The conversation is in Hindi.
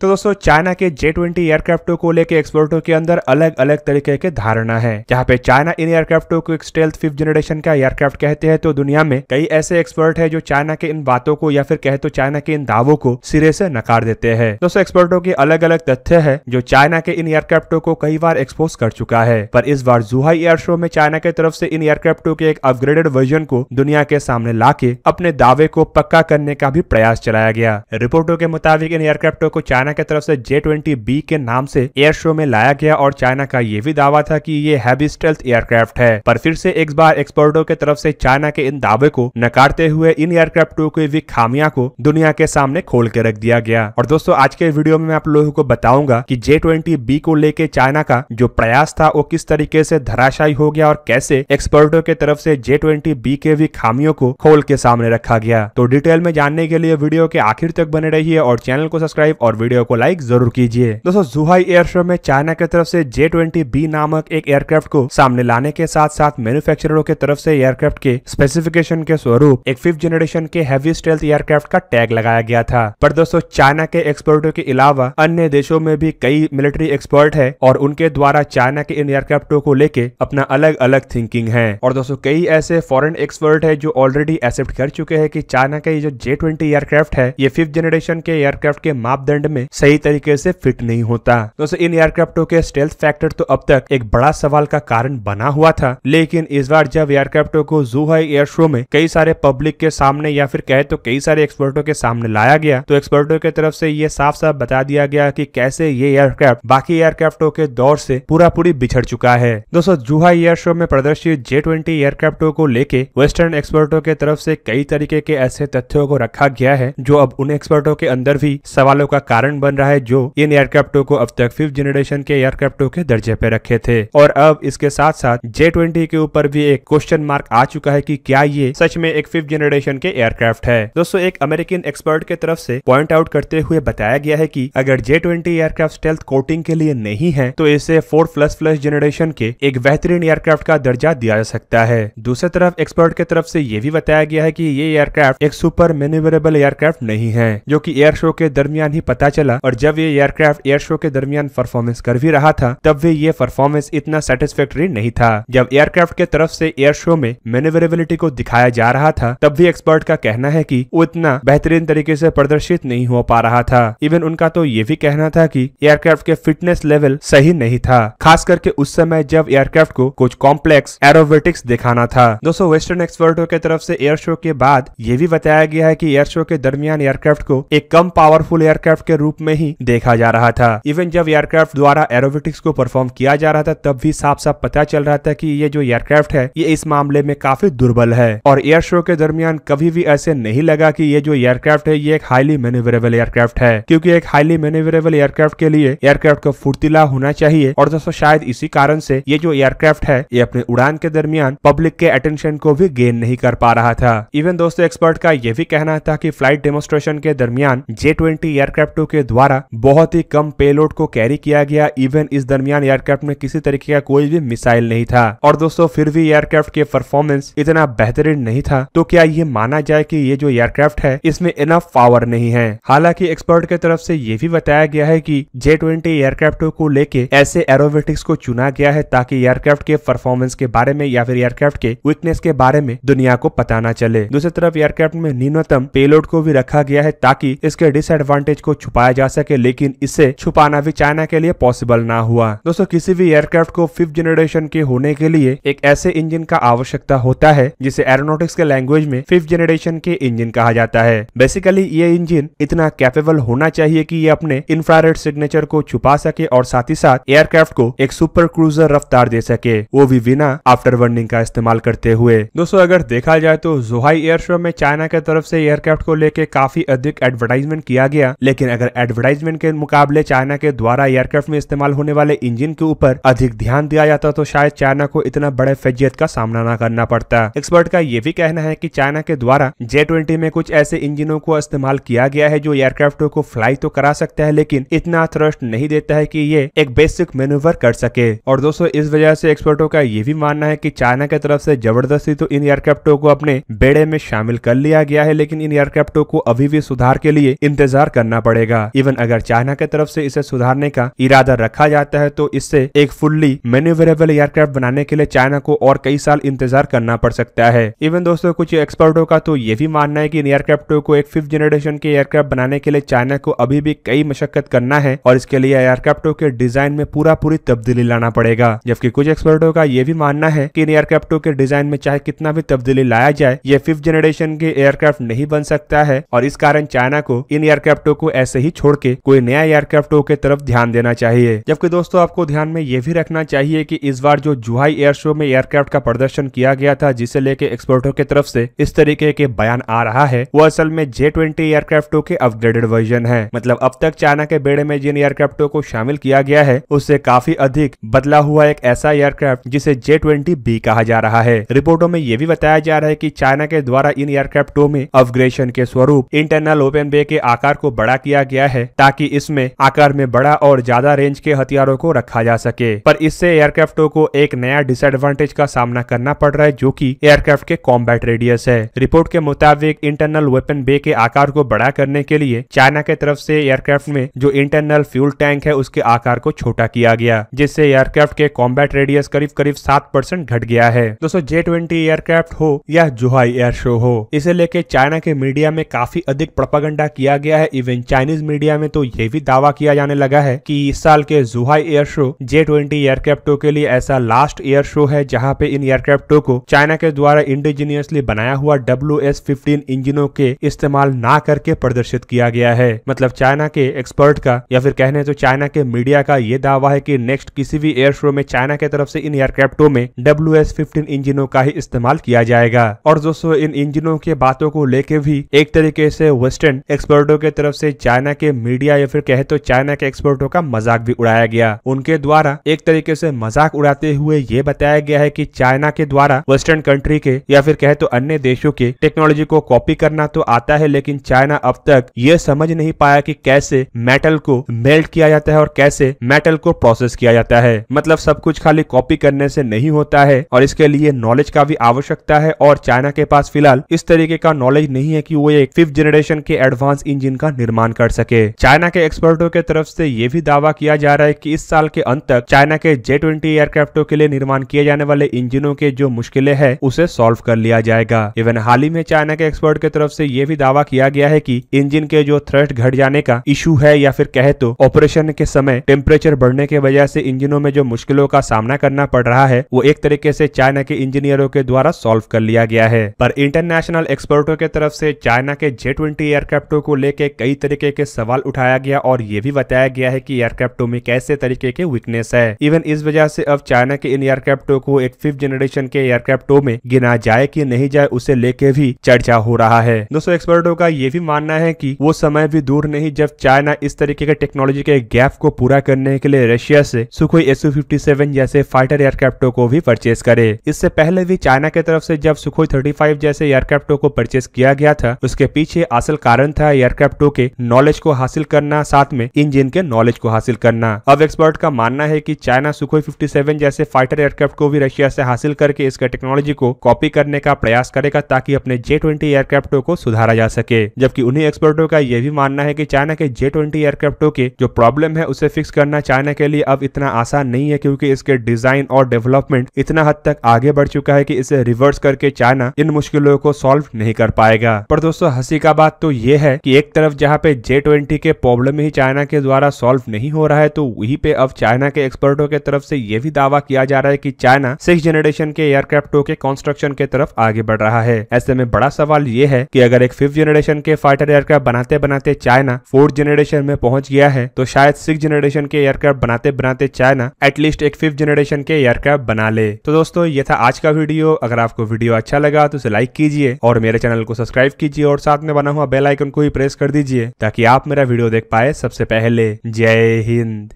तो दोस्तों चाइना के जे ट्वेंटी एयरक्राफ्टों को लेकर एक्सपर्टों के अंदर अलग अलग तरीके के धारणा है जहाँ पे चाइना इन एयरक्राफ्टों को एक स्टेल्थ फिफ्थ जनरेशन का एयरक्राफ्ट कहते हैं तो दुनिया में कई ऐसे एक्सपर्ट हैं जो चाइना के इन बातों को या फिर कहे तो चाइना के इन दावों को सिरे से नकार देते हैं दोस्तों एक्सपर्टों के अलग अलग तथ्य है जो चाइना के इन एयरक्राफ्टों को कई बार एक्सपोज कर चुका है पर इस बार जुहाई एयर शो में चाइना की तरफ से इन एयरक्राफ्टों के एक अपग्रेडेड वर्जन को दुनिया के सामने लाके अपने दावे को पक्का करने का भी प्रयास चलाया गया रिपोर्टों के मुताबिक इन एयरक्राफ्टों को चाइना चाइना की तरफ से जे ट्वेंटी बी के नाम से एयर शो में लाया गया और चाइना का ये भी दावा था कि ये हैवी स्टेल्थ एयरक्राफ्ट है पर फिर से एक बार एक्सपर्टो की तरफ से चाइना के इन दावे को नकारते हुए इन एयरक्राफ्टों की भी खामिया को दुनिया के सामने खोल के रख दिया गया और दोस्तों आज के वीडियो में मैं आप लोगों को बताऊंगा की जे ट्वेंटी बी को लेके चाइना का जो प्रयास था वो किस तरीके से धराशायी हो गया और कैसे एक्सपर्टो की तरफ से जे ट्वेंटी बी के भी खामियों को खोल के सामने रखा गया तो डिटेल में जानने के लिए वीडियो के आखिर तक बने रही और चैनल को सब्सक्राइब और वीडियो वीडियो को लाइक जरूर कीजिए दोस्तों जुहाई एयर शो में चाइना की तरफ से जे ट्वेंटी बी नामक एक एयरक्राफ्ट को सामने लाने के साथ साथ मैन्युफैक्चरों के तरफ से एयरक्राफ्ट के स्पेसिफिकेशन के स्वरूप एक फिफ्थ जनरेशन के हैवी स्टेल्थ एयरक्राफ्ट का टैग लगाया गया था पर दोस्तों चाइना के एक्सपर्टों के अलावा अन्य देशों में भी कई मिलिट्री एक्सपर्ट है और उनके द्वारा चाइना के इन एयरक्राफ्टों को लेके अपना अलग अलग थिंकिंग है और दोस्तों कई ऐसे फॉरन एक्सपर्ट है जो ऑलरेडी एक्सेप्ट कर चुके हैं की चाइना के जो जे ट्वेंटी एयरक्राफ्ट है ये फिफ्थ जनरेशन के एयरक्राफ्ट के मापदंड में सही तरीके से फिट नहीं होता दोस्तों इन एयरक्राफ्टों के स्टेल्थ फैक्टर तो अब तक एक बड़ा सवाल का कारण बना हुआ था लेकिन इस बार जब एयरक्राफ्टो को जूहाई एयर शो में कई सारे पब्लिक के सामने या फिर कहे तो कई सारे एक्सपर्टो के सामने लाया गया तो एक्सपर्टो की तरफ से ये साफ साफ बता दिया गया की कैसे ये एयरक्राफ्ट बाकी एयरक्राफ्टों के दौर से पूरा पूरी बिछड़ चुका है दोस्तों जूहाई एयर शो में प्रदर्शित जे ट्वेंटी एयरक्राफ्टों को लेके वेस्टर्न एक्सपर्टो के तरफ से कई तरीके के ऐसे तथ्यों को रखा गया है जो अब उन एक्सपर्टो के अंदर भी सवालों का कारण कारण बन रहा है जो इन एयरक्राफ्टों को अब तक फिफ्थ जनरेशन के एयरक्राफ्टों के दर्जे पे रखे थे और अब इसके साथ साथ जे ट्वेंटी के ऊपर भी एक क्वेश्चन मार्क आ चुका है की क्या ये सच में एक फिफ्थ जनरेशन के एयरक्राफ्ट है दोस्तों एक अमेरिकन एक्सपर्ट के तरफ से पॉइंट आउट करते हुए बताया गया है की अगर J twenty aircraft stealth coating के लिए नहीं है तो इसे फोर प्लस प्लस जनरेशन के एक बेहतरीन एयरक्राफ्ट का दर्जा दिया जा सकता है दूसरी तरफ एक्सपर्ट के तरफ से ये भी बताया गया है कि ये एयरक्राफ्ट एक सुपर मेन्यूवरेबल एयरक्राफ्ट नहीं है जो कि एयर शो के दरमियान ही पता चल मिला और जब ये एयरक्राफ्ट एयर शो के दरमियान परफॉर्मेंस कर भी रहा था तब भी ये परफॉर्मेंस इतना सेटिस्फेक्ट्री नहीं था जब एयरक्राफ्ट के तरफ से एयर शो में मेनेवरेबिलिटी को दिखाया जा रहा था तब भी एक्सपर्ट का कहना है कि उतना बेहतरीन तरीके से प्रदर्शित नहीं हो पा रहा था इवन उनका तो ये भी कहना था कि एयरक्राफ्ट के फिटनेस लेवल सही नहीं था खास करके उस समय जब एयरक्राफ्ट को कुछ कॉम्प्लेक्स एरोवेटिक्स दिखाना था दोस्तों वेस्टर्न एक्सपर्टों के तरफ से एयर शो के बाद ये भी बताया गया है की एयर शो के दरमियान एयरक्राफ्ट को एक कम पावरफुल एयरक्राफ्ट के रूप रूप में ही देखा जा रहा था इवन जब एयरक्राफ्ट द्वारा एरोवेटिक्स को परफॉर्म किया जा रहा था तब भी साफ साफ पता चल रहा था की ये जो एयरक्राफ्ट है ये इस मामले में काफी दुर्बल है और एयर शो के दरमियान कभी भी ऐसे नहीं लगा की ये जो एयरक्राफ्ट है ये एक हाईली मेनेवरेबल एयरक्राफ्ट है क्यूँकी एक हाईली मेनेवरेबल एयरक्राफ्ट के लिए एयरक्राफ्ट को फुर्तीला होना चाहिए और दोस्तों शायद इसी कारण से ये जो एयरक्राफ्ट है ये अपने उड़ान के दरमियान पब्लिक के अटेंशन को भी गेन नहीं कर पा रहा था इवन दोस्तों एक्सपर्ट का यह भी कहना था कि फ्लाइट डेमोस्ट्रेशन के दरमियान जे ट्वेंटी एयरक्राफ्ट के द्वारा बहुत ही कम पेलोड को कैरी किया गया इवन इस दरमियान एयरक्राफ्ट में किसी तरीके का कोई भी मिसाइल नहीं था और दोस्तों फिर भी एयरक्राफ्ट के परफॉर्मेंस इतना बेहतरीन नहीं था तो क्या ये माना जाए की ये जो एयरक्राफ्ट है इसमें इनफ पावर नहीं है हालांकि एक्सपर्ट की तरफ से ये भी बताया गया है की जे ट्वेंटी एयरक्राफ्ट को लेके ऐसे एरोवेटिक्स को चुना गया है ताकि एयरक्राफ्ट के परफॉर्मेंस के बारे में या फिर एयरक्राफ्ट के वीकनेस के बारे में दुनिया को पता ना चले दूसरी तरफ एयरक्राफ्ट में न्यूनतम पेलोड को भी रखा गया है ताकि इसके डिसएडवांटेज को छुपा पाया जा सके लेकिन इसे छुपाना भी चाइना के लिए पॉसिबल ना हुआ दोस्तों किसी भी एयरक्राफ्ट को फिफ्थ जनरेशन के होने के लिए एक ऐसे इंजन का आवश्यकता होता है जिसे एरोनोटिक्स के लैंग्वेज में फिफ्थ जनरेशन के इंजन कहा जाता है बेसिकली ये इंजन इतना कैपेबल होना चाहिए की ये अपने इंफ्रारेड सिग्नेचर को छुपा सके और साथ ही साथ एयरक्राफ्ट को एक सुपर क्रूजर रफ्तार दे सके वो भी बिना आफ्टर वर्निंग का इस्तेमाल करते हुए दोस्तों अगर देखा जाए तो जोहाई एयर शो में चाइना के तरफ से एयरक्राफ्ट को लेके काफी अधिक एडवर्टाइजमेंट किया गया लेकिन अगर एडवर्टाइजमेंट के मुकाबले चाइना के द्वारा एयरक्राफ्ट में इस्तेमाल होने वाले इंजन के ऊपर अधिक ध्यान दिया जाता तो शायद चाइना को इतना बड़े फैजियत का सामना न करना पड़ता एक्सपर्ट का ये भी कहना है की चाइना के द्वारा जे ट्वेंटी में कुछ ऐसे इंजिनों को इस्तेमाल किया गया है जो एयरक्राफ्ट को फ्लाई तो करा सकता है लेकिन इतना थ्रस्ट नहीं देता है की ये एक बेसिक मेनूवर कर सके और दोस्तों इस वजह से एक्सपर्टों का ये भी मानना है की चाइना की तरफ से जबरदस्ती तो इन एयरक्राफ्टों को अपने बेड़े में शामिल कर लिया गया है लेकिन इन एयरक्राफ्टों को अभी भी सुधार के लिए इंतजार करना पड़ेगा इवन अगर चाइना के तरफ से इसे सुधारने का इरादा रखा जाता है तो इससे एक फुल्ली मेन्यूवरेबल एयरक्राफ्ट बनाने के लिए चाइना को और कई साल इंतजार करना पड़ सकता है इवन दोस्तों कुछ एक्सपर्टों का तो ये भी मानना है की इन एयरक्राफ्टों को एक फिफ्थ जनरेशन के एयरक्राफ्ट बनाने के लिए चाइना को अभी भी कई मशक्कत करना है और इसके लिए एयरक्राफ्टों के डिजाइन में पूरा पूरी तब्दीली लाना पड़ेगा जबकि कुछ एक्सपर्टों का ये भी मानना है की इन एयरक्राफ्टों के डिजाइन में चाहे कितना भी तब्दीली लाया जाए ये फिफ्थ जनरेशन के एयरक्राफ्ट नहीं बन सकता है और इस कारण चाइना को इन एयरक्राफ्टों को ऐसे ही छोड़ के कोई नया एयरक्राफ्टों के तरफ ध्यान देना चाहिए जबकि दोस्तों आपको ध्यान में यह भी रखना चाहिए की इस बार जो जुहाई एयर शो में एयरक्राफ्ट का प्रदर्शन किया गया था जिसे लेके एक्सपर्टो की तरफ से इस तरीके के बयान आ रहा है वो असल में जे ट्वेंटी एयरक्राफ्टों के अपग्रेडेड वर्जन है मतलब अब तक चाइना के बेड़े में जिन एयरक्राफ्टों को शामिल किया गया है उससे काफी अधिक बदला हुआ एक ऐसा एयरक्राफ्ट जिसे जे ट्वेंटी बी कहा जा रहा है रिपोर्टों में यह भी बताया जा रहा है की चाइना के द्वारा इन एयरक्राफ्टों में अपग्रेशन के स्वरूप इंटरनल ओपन बे के आकार को बड़ा किया गया गया है ताकि इसमें आकार में बड़ा और ज्यादा रेंज के हथियारों को रखा जा सके पर इससे एयरक्राफ्टों को एक नया डिसएडवांटेज का सामना करना पड़ रहा है जो की एयरक्राफ्ट के कॉम्बैट रेडियस है रिपोर्ट के मुताबिक इंटरनल वेपन बे के आकार को बड़ा करने के लिए चाइना के तरफ से एयरक्राफ्ट में जो इंटरनल फ्यूल टैंक है उसके आकार को छोटा किया गया जिससे एयरक्राफ्ट के कॉम्बैट रेडियस करीब करीब सात परसेंट घट गया है दोस्तों जे ट्वेंटी एयरक्राफ्ट हो या जुहाई एयर शो हो इसे लेके चाइना के मीडिया में काफी अधिक प्रोपागंडा किया गया है इवन चाइनीज मीडिया मीडिया में तो ये भी दावा किया जाने लगा है कि इस साल के Zhuhai air show J twenty एयरक्राफ्टो के लिए ऐसा लास्ट एयर शो है जहाँ पे इन एयरक्राफ्टो को चाइना के द्वारा इंडिजीनियसली बनाया हुआ डब्ल्यू एस फिफ्टीन इंजिनों के इस्तेमाल ना करके प्रदर्शित किया गया है मतलब चाइना के एक्सपर्ट का या फिर कहने तो चाइना के मीडिया का ये दावा है की नेक्स्ट किसी भी एयर शो में चाइना के तरफ से इन एयरक्राफ्टो में डब्ल्यू एस फिफ्टीन इंजिनों का ही इस्तेमाल किया जाएगा और दोस्तों इन इंजिनों के बातों को लेके भी एक तरीके से वेस्टर्न एक्सपर्टो के तरफ से चाइना के के मीडिया या फिर कहे तो चाइना के एक्सपर्टो का मजाक भी उड़ाया गया उनके द्वारा एक तरीके से मजाक उड़ाते हुए ये बताया गया है कि चाइना के द्वारा वेस्टर्न कंट्री के या फिर कहे तो अन्य देशों के टेक्नोलॉजी को कॉपी करना तो आता है लेकिन चाइना अब तक ये समझ नहीं पाया की कैसे मेटल को मेल्ट किया जाता है और कैसे मेटल को प्रोसेस किया जाता है मतलब सब कुछ खाली कॉपी करने से नहीं होता है और इसके लिए नॉलेज का भी आवश्यकता है और चाइना के पास फिलहाल इस तरीके का नॉलेज नहीं है कि वो एक फिफ्थ जनरेशन के एडवांस इंजिन का निर्माण कर सके सके चाइना के एक्सपर्टों के तरफ से ये भी दावा किया जा रहा है कि इस साल के अंत तक चाइना के जे ट्वेंटी एयरक्राफ्टों के लिए निर्माण किए जाने वाले इंजिनों के जो मुश्किलें हैं उसे सॉल्व कर लिया जाएगा इवन हाल ही में चाइना के एक्सपर्ट के तरफ से ये भी दावा किया गया है कि इंजन के जो थ्रस्ट घट जाने का इशू है या फिर कहे तो ऑपरेशन के समय टेम्परेचर बढ़ने के वजह से इंजिनों में जो मुश्किलों का सामना करना पड़ रहा है वो एक तरीके से चाइना के इंजीनियरों के द्वारा सॉल्व कर लिया गया है पर इंटरनेशनल एक्सपर्टों के तरफ से चाइना के जे ट्वेंटी एयरक्राफ्टों को लेकर कई तरीके के सवाल उठाया गया और ये भी बताया गया है कि एयरक्राफ्टों में कैसे तरीके के वीकनेस है इवन इस वजह से अब चाइना के इन एयरक्राफ्टों को एक फिफ्थ जनरेशन के एयरक्राफ्टों में गिना जाए कि नहीं जाए उसे लेके भी चर्चा हो रहा है दोस्तों एक्सपर्टों का ये भी मानना है की वो समय भी दूर नहीं जब चाइना इस तरीके के टेक्नोलॉजी के गैप को पूरा करने के लिए रशिया से सुखोई एसू फिफ्टी सेवन जैसे फाइटर एयरक्राफ्टों को भी परचेज करे इससे पहले भी चाइना की तरफ से जब सुखोई थर्टी फाइव जैसे एयरक्राफ्टों को परचेज किया गया था उसके पीछे असल कारण था एयरक्राफ्टों के नॉलेज को हासिल करना साथ में इंजन के नॉलेज को हासिल करना अब एक्सपर्ट का मानना है कि चाइना सुखोई 57 जैसे फाइटर एयरक्राफ्ट को भी रशिया से हासिल करके इसके टेक्नोलॉजी को कॉपी करने का प्रयास करेगा ताकि अपने जे ट्वेंटी एयरक्राफ्टों को सुधारा जा सके जबकि उन्हीं एक्सपर्टों का यह भी मानना है की चाइना के जे ट्वेंटी एयरक्राफ्टों के जो प्रॉब्लम है उसे फिक्स करना चाइना के लिए अब इतना आसान नहीं है क्योंकि इसके डिजाइन और डेवलपमेंट इतना हद तक आगे बढ़ चुका है कि इसे रिवर्स करके चाइना इन मुश्किलों को सॉल्व नहीं कर पाएगा पर दोस्तों हंसी का बात तो ये है कि एक तरफ जहाँ पे जे ट्वेंटी के प्रॉब्लम ही चाइना के द्वारा सॉल्व नहीं हो रहा है तो वहीं पे अब चाइना के एक्सपर्टों के तरफ से यह भी दावा किया जा रहा है कि चाइना सिक्स जनरेशन के एयरक्राफ्टों के कंस्ट्रक्शन के तरफ आगे बढ़ रहा है ऐसे में बड़ा सवाल ये है कि अगर एक फिफ्थ जनरेशन के फाइटर एयरक्राफ्ट बनाते बनाते चाइना फोर्थ जनरेशन में पहुंच गया है तो शायद सिक्स जनरेशन के एयरक्राफ्ट बनाते बनाते चाइना एटलीस्ट एक फिफ्थ जनरेशन के एयरक्राफ्ट बना ले तो दोस्तों ये था आज का वीडियो अगर आपको वीडियो अच्छा लगा तो इसे लाइक कीजिए और मेरे चैनल को सब्सक्राइब कीजिए और साथ में बना हुआ बेल आइकन को ही प्रेस कर दीजिए ताकि आप मेरा वीडियो देख पाए सबसे पहले जय हिंद